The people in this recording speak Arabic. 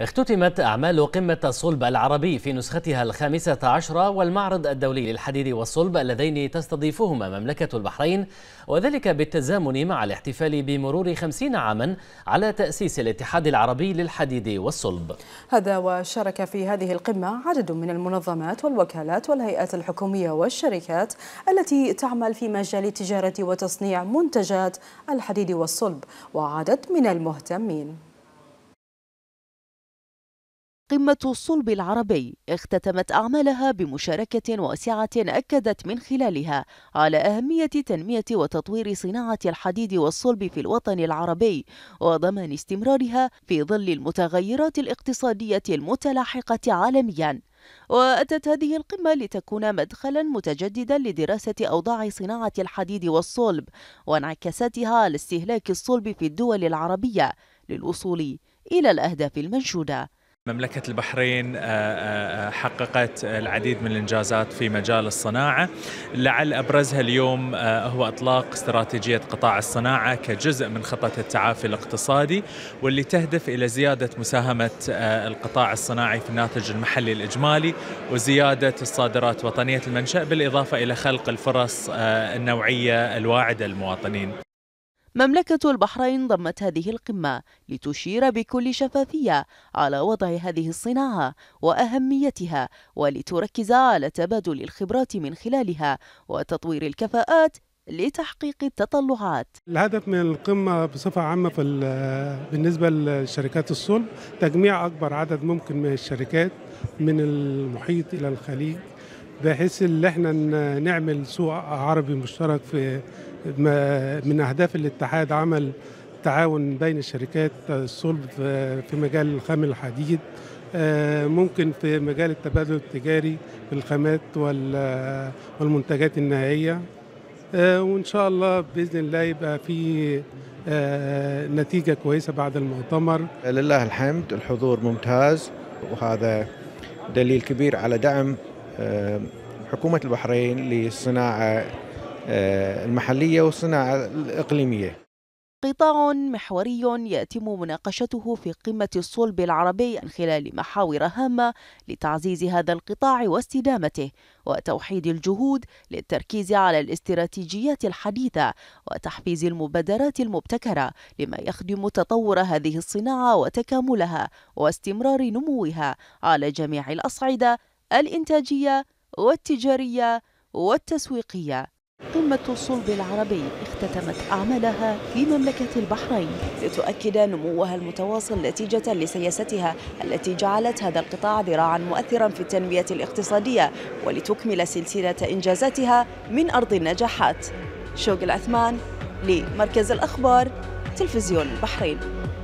اختتمت أعمال قمة الصلب العربي في نسختها الخامسة عشرة والمعرض الدولي للحديد والصلب اللذين تستضيفهما مملكة البحرين وذلك بالتزامن مع الاحتفال بمرور خمسين عاما على تأسيس الاتحاد العربي للحديد والصلب هذا وشارك في هذه القمة عدد من المنظمات والوكالات والهيئات الحكومية والشركات التي تعمل في مجال التجارة وتصنيع منتجات الحديد والصلب وعدد من المهتمين قمة الصلب العربي اختتمت أعمالها بمشاركة واسعة أكدت من خلالها على أهمية تنمية وتطوير صناعة الحديد والصلب في الوطن العربي وضمان استمرارها في ظل المتغيرات الاقتصادية المتلاحقة عالمياً وأتت هذه القمة لتكون مدخلا متجددا لدراسة أوضاع صناعة الحديد والصلب وانعكاساتها على استهلاك الصلب في الدول العربية للوصول إلى الأهداف المنشودة مملكة البحرين آه، آه، آه، حققت العديد من الإنجازات في مجال الصناعة لعل أبرزها اليوم هو إطلاق استراتيجية قطاع الصناعة كجزء من خطة التعافي الاقتصادي واللي تهدف إلى زيادة مساهمة القطاع الصناعي في الناتج المحلي الإجمالي وزيادة الصادرات وطنية المنشأ بالإضافة إلى خلق الفرص النوعية الواعدة للمواطنين مملكة البحرين ضمت هذه القمة لتشير بكل شفافية على وضع هذه الصناعة وأهميتها ولتركز على تبادل الخبرات من خلالها وتطوير الكفاءات لتحقيق التطلعات الهدف من القمة بصفة عامة في بالنسبة لشركات الصلب تجميع أكبر عدد ممكن من الشركات من المحيط إلى الخليج بحيث ان احنا نعمل سوق عربي مشترك في من أهداف الاتحاد عمل تعاون بين الشركات الصلب في مجال الخام الحديد آه، ممكن في مجال التبادل التجاري في الخامات والمنتجات النهائية آه، وإن شاء الله بإذن الله يبقى في آه، نتيجة كويسة بعد المؤتمر لله الحمد الحضور ممتاز وهذا دليل كبير على دعم حكومة البحرين للصناعة آه، المحلية والصناعة الإقليمية قطاع محوري يتم مناقشته في قمة الصلب العربي من خلال محاور هامة لتعزيز هذا القطاع واستدامته وتوحيد الجهود للتركيز على الاستراتيجيات الحديثة وتحفيز المبادرات المبتكرة لما يخدم تطور هذه الصناعة وتكاملها واستمرار نموها على جميع الأصعدة الإنتاجية والتجارية والتسويقية قمة الصلب العربي اختتمت أعمالها في مملكة البحرين لتؤكد نموها المتواصل نتيجة لسياستها التي جعلت هذا القطاع ذراعا مؤثرا في التنمية الاقتصادية ولتكمل سلسلة إنجازاتها من أرض النجاحات شوق العثمان لمركز الأخبار تلفزيون البحرين